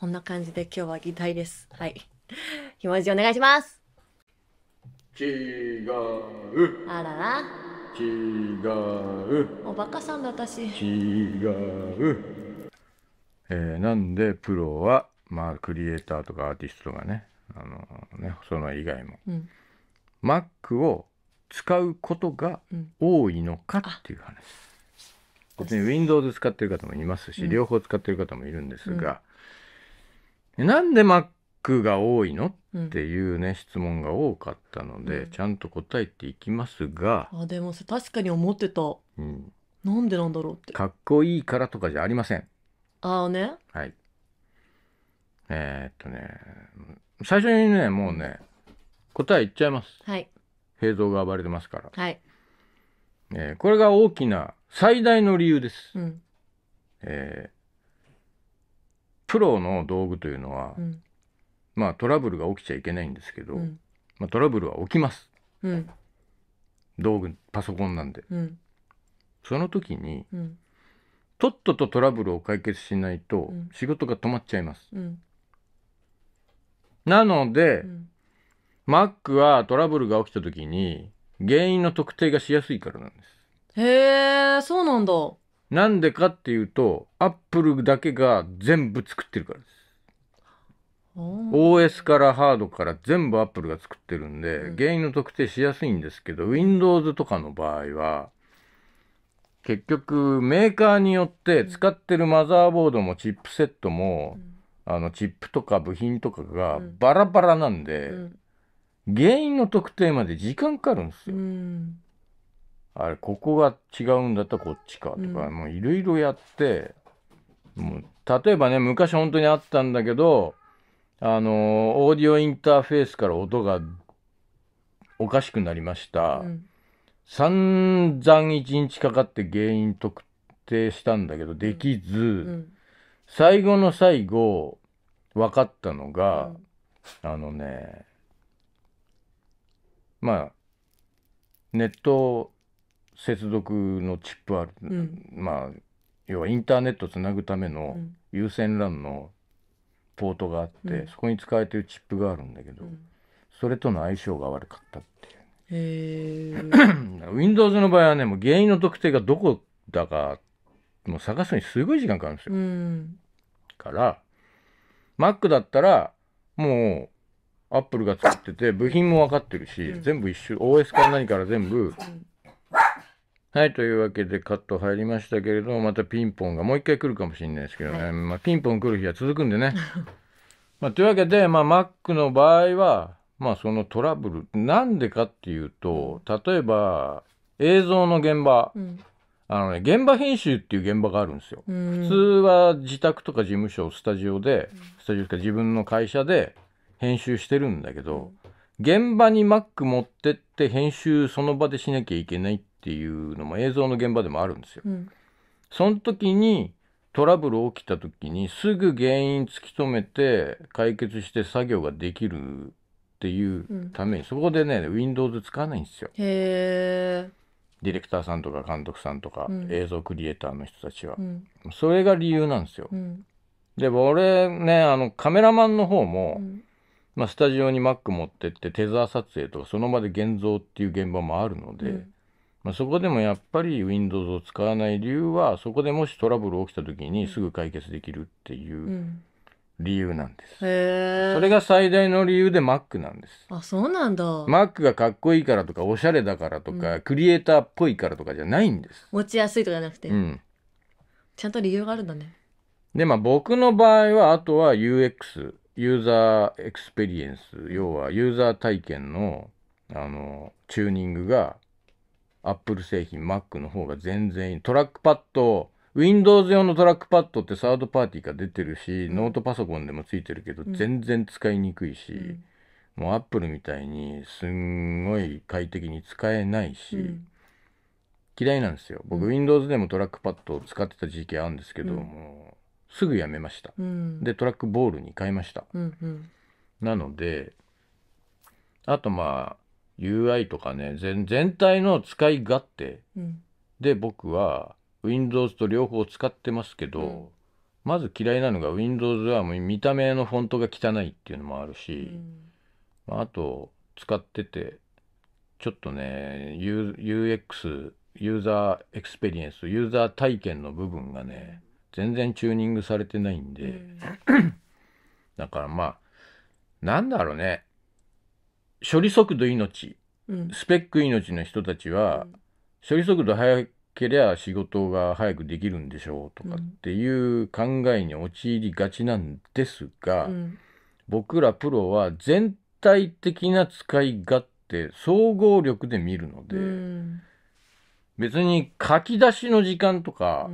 こんな感じで今日は議題です。はい。ひもじお願いします。違う。あらら。違う。おバカさんだ私。違う。えー、なんでプロは、まあ、クリエイターとかアーティストがね、あのー、ね、その以外も、うん、Mac を使うことが多いのかっていう話。別に Windows 使ってる方もいますし、うん、両方使ってる方もいるんですが、なんでマックが多いのっていうね、質問が多かったので、うんちゃんと答えていきますが、あでもさ確かに思ってたうん、なんでなんだろうってかっこいいからとかじゃありません。ああねはい。えーっとね、最初にね、もうね、答え言っちゃいます。はい平蔵が暴れてますから。はいえーこれが大きな最大の理由です。うんえープロの道具というのは、うん、まあトラブルが起きちゃいけないんですけど、うん、まあ、トラブルは起きます、うん、道具パソコンなんで、その時に、とっととトラブルを解決しないと仕事が止まっちゃいます、なので、Mac はトラブルが起きた時に原因の特定がしやすいからなんですへえそうなんだなんでかっていうと、アップルだけが全部作ってるからです。OS からハードから全部アップルが作ってるんで、原因の特定しやすいんですけど、Windows とかの場合は、結局メーカーによって使ってるマザーボードもチップセットも、あのチップとか部品とかがバラバラなんで、原因の特定まで時間かかるんですよ。あれここが違うんだったらこっちかとか、うん、もういろいろやってもう例えばね昔本当にあったんだけどあのオーディオインターフェースから音がおかしくなりました、うん、散々1日かかって原因特定したんだけどできず、うん、最後の最後分かったのが、あのねまあネット接続のチップある、うん、まあ要はインターネットつなぐための有線 LAN のポートがあって、うん、そこに使われてるチップがあるんだけど、うん、それとの相性が悪かったっていう。Windows の場合はねもう原因の特定がどこだかもう探すのにすごい時間かかるんですよ。うん、から Mac だったらもうアップルが作ってて部品も分かってるし、全部一周 OS から何から全部はい、というわけでカット入りましたけれども、またピンポンがもう一回来るかもしれないですけどね、はい、まあ、ピンポン来る日は続くんでね。まあ、というわけで、まあ、Mac の場合は、まあ、そのトラブル、なんでかっていうと、例えば映像の現場、うん、あのね、現場編集っていう現場があるんですよ。うん、普通は自宅とか事務所、スタジオで、スタジオとか自分の会社で編集してるんだけど、現場に Mac 持ってって編集その場でしなきゃいけないっっていうのも映像の現場でもあるんですよ。うん、その時にトラブル起きた時にすぐ原因突き止めて解決して作業ができるっていうために、うん、そこでね Windows 使わないんですよ。へディレクターさんとか監督さんとか、うん、映像クリエイターの人たちは、うん、それが理由なんですよ。うん、で俺ねあのカメラマンの方も、まあ、スタジオに Mac 持ってってテザー撮影とかその場で現像っていう現場もあるので、まあ、そこでもやっぱり Windows を使わない理由はそこでもしトラブル起きた時にすぐ解決できるっていう理由なんです、うん、それが最大の理由で Mac なんですあそうなんだ Mac がかっこいいからとかおしゃれだからとか、うん、クリエイターっぽいからとかじゃないんです持ちやすいとかじゃなくて、うん、ちゃんと理由があるんだねでまあ僕の場合はあとは UX ユーザーエクスペリエンス要はユーザー体験のあのチューニングがアップル製品、Mac の方が全然いい。トラックパッド、Windows 用のトラックパッドってサードパーティーから出てるし、ノートパソコンでもついてるけど、全然使いにくいし、うん、もう Apple みたいにすんごい快適に使えないし、うん、嫌いなんですよ。僕、うん、Windows でもトラックパッドを使ってた時期あるんですけど、もうすぐやめました、で、トラックボールに変えました。うんうん、なので、あとまあ、UI とかね全全体の使い勝手で僕は Windows と両方使ってますけど、うん、まず嫌いなのが Windows はもう見た目のフォントが汚いっていうのもあるし、うん、あと使っててちょっとね UX ユーザーエクスペリエンスユーザー体験の部分がね全然チューニングされてないんで、うん、だからまあなんだろうね処理速度命、うん、スペック命の人たちは、処理速度速けりゃ仕事が早くできるんでしょうとかっていう考えに陥りがちなんですが、僕らプロは全体的な使い勝手総合力で見るので、別に書き出しの時間とか、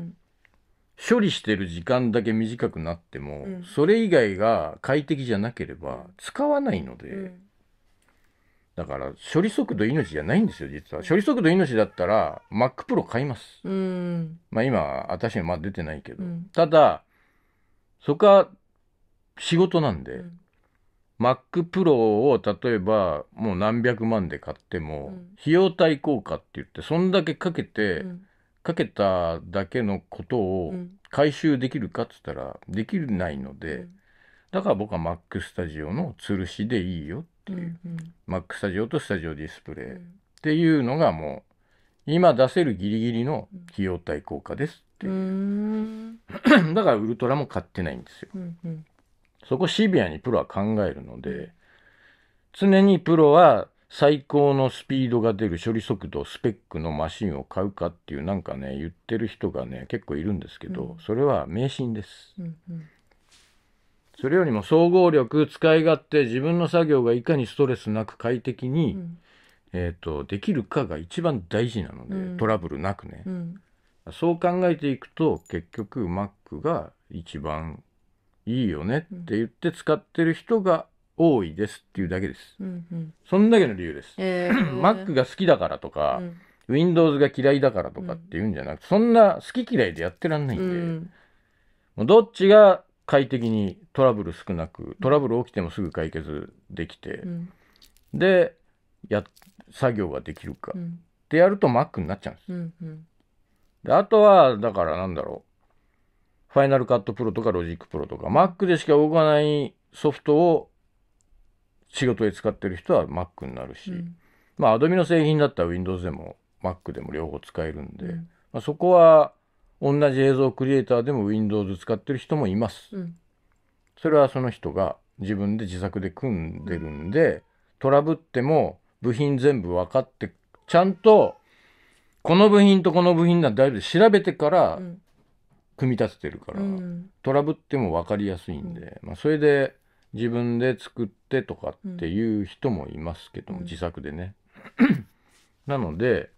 処理してる時間だけ短くなっても、それ以外が快適じゃなければ使わないので。だから処理速度命じゃないんですよ実は処理速度命だったら MacPro 買います、うん、まあ今私にまだ出てないけど、うん、ただそこは仕事なんで、うん、MacPro を例えばもう何百万で買っても、費用対効果って言ってそんだけかけて、かけただけのことを回収できるかっつったらできないので、だから僕は Mac スタジオの吊るしでいいよってっていう、マックスタジオとスタジオディスプレイっていうのがもう今出せるギリギリの費用対効果ですっていう だからウルトラも買ってないんですよ、うんうん、そこシビアにプロは考えるので常にプロは最高のスピードが出る処理速度スペックのマシンを買うかっていうなんかね言ってる人がね結構いるんですけど、うん、それは迷信です、うんうんそれよりも総合力使い勝手自分の作業がいかにストレスなく快適に、うん、えーと、できるかが一番大事なので、うん、トラブルなくね、うん、そう考えていくと結局 Mac が一番いいよねって言って使ってる人が多いですっていうだけです、うんうん、そんだけの理由です、えー、Mac が好きだからとか、Windows が嫌いだからとかっていうんじゃなくて、そんな好き嫌いでやってらんないんで、もうどっちが快適にトラブル少なくトラブル起きてもすぐ解決できて、うん、でや作業ができるか、うん、ってやると Mac になっちゃうんです。うんうん、であとはだからなんだろうファイナルカットプロとかロジックプロとか Mac でしか動かないソフトを仕事で使ってる人は Mac になるし、うん、まあ Adobe の製品だったら Windows でも Mac でも両方使えるんで、うん、まあ、そこは同じ映像クリエイターでも Windows 使ってる人もいます、うん、それはその人が自分で自作で組んでるんで、トラブっても部品全部分かってちゃんとこの部品とこの部品なんて大丈夫調べてから組み立ててるから、うん、トラブっても分かりやすいんで、まあ、それで自分で作ってとかっていう人もいますけども、自作でね。なので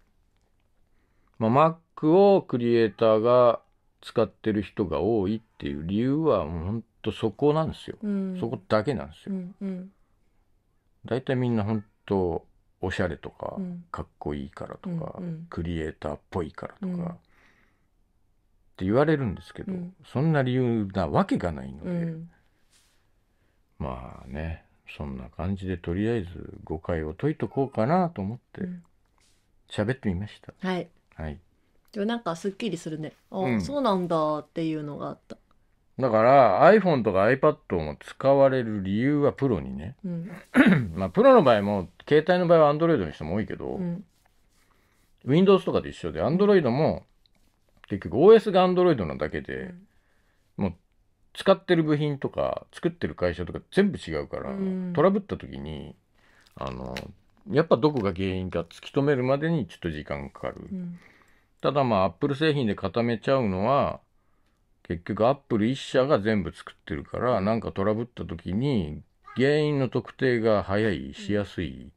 まあ、Mac をクリエイターが使ってる人が多いっていう理由はもうほんとそこなんですよ、うん、そこだけなんですよ、うんうん、だいたいみんなほんとおしゃれとか、うん、かっこいいからとか、うんうん、クリエイターっぽいからとか、うん、って言われるんですけど、そんな理由なわけがないので、まあねそんな感じでとりあえず誤解を解いとこうかなと思って喋ってみました。はいはいでもなんかすっきりするねあ、うんそうなんだっていうのがあった、だから iPhone とか iPad も使われる理由はプロにね、うん まあ、プロの場合も携帯の場合は Android の人も多いけど、うん Windows とかと一緒で Android も結局 OS が Android なだけで、うん使ってる部品とか作ってる会社とか全部違うから、うんトラブった時にあのやっぱどこが原因か突き止めるまでにちょっと時間かかる、うん、ただまあアップル製品で固めちゃうのは結局アップル1社が全部作ってるから何かトラブった時に原因の特定が早いしやすいっ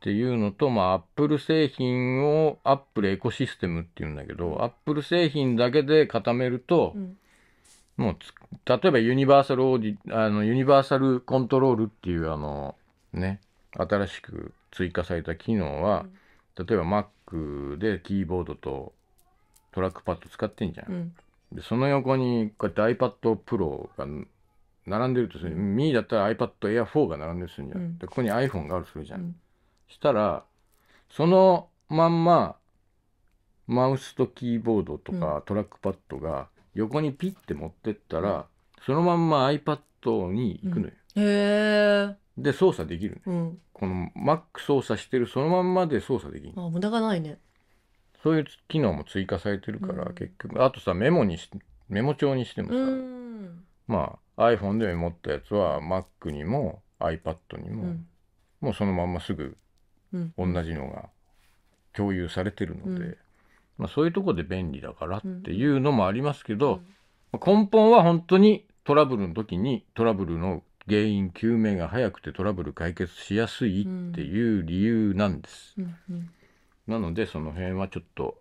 ていうのと、まあ、アップル製品をアップルエコシステムっていうんだけどアップル製品だけで固めると、うん、もう例えばユニバーサルオーディあのユニバーサルコントロールっていうあのね新しく追加された機能は、うん、例えば Mac でキーボードとトラックパッド使ってんじゃん。うん、でその横にこうやって iPad Pro が並んでるとする、うん、ミーだったら iPad Air 4が並んでるするんじゃん。うん、でここに iPhone があるとするじゃん。うん、したらそのまんまマウスとキーボードとかトラックパッドが横にピッて持ってったら、そのまんま iPad に行くのよ。へえ。で操作できる、ね、うん、この Mac 操作してるそのまんまで操作できるあ無駄がないねそういう機能も追加されてるから、うん、結局あとさメモにしメモ帳にしてもさ、まあ iPhone でメモったやつは Mac にも iPad にも、うん、もうそのまんますぐ同じのが共有されてるので、まあ、そういうとこで便利だからっていうのもありますけど、根本は本当にトラブルの時にトラブルの原因究明が早くてトラブル解決しやすいっていう理由なんです。なのでその辺はちょっと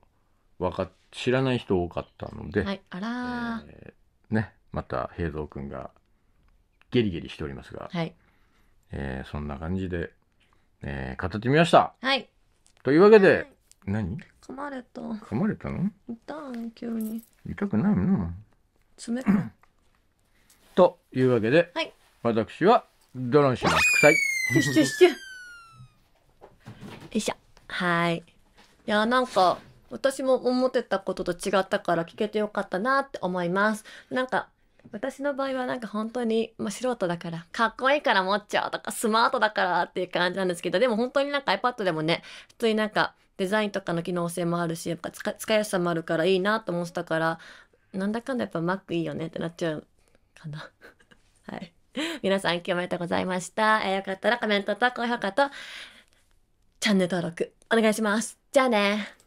わか知らない人多かったので、はい、あら、えー、ねまた平蔵君がゲリゲリしておりますが、はい、えー、そんな感じで、えー、語ってみました。はい、というわけで、うん、何噛まれた噛まれたの痛い急に痛くないの冷たいというわけで、はい私はドロンします。臭い。よしよしよ。よいしょ。はい。いや、なんか、私も思ってたことと違ったから聞けてよかったなって思います。なんか、私の場合はなんか本当に、まあ、素人だから、かっこいいから持っちゃうとか、スマートだからっていう感じなんですけど、でも本当になんか iPad でもね、普通になんかデザインとかの機能性もあるし、やっぱ使いやすさもあるからいいなと思ってたから、なんだかんだやっぱ Mac いいよねってなっちゃうかな。はい。皆さん、今日ありがとうございました。えー、よかったらコメントと高評価とチャンネル登録お願いします。じゃあね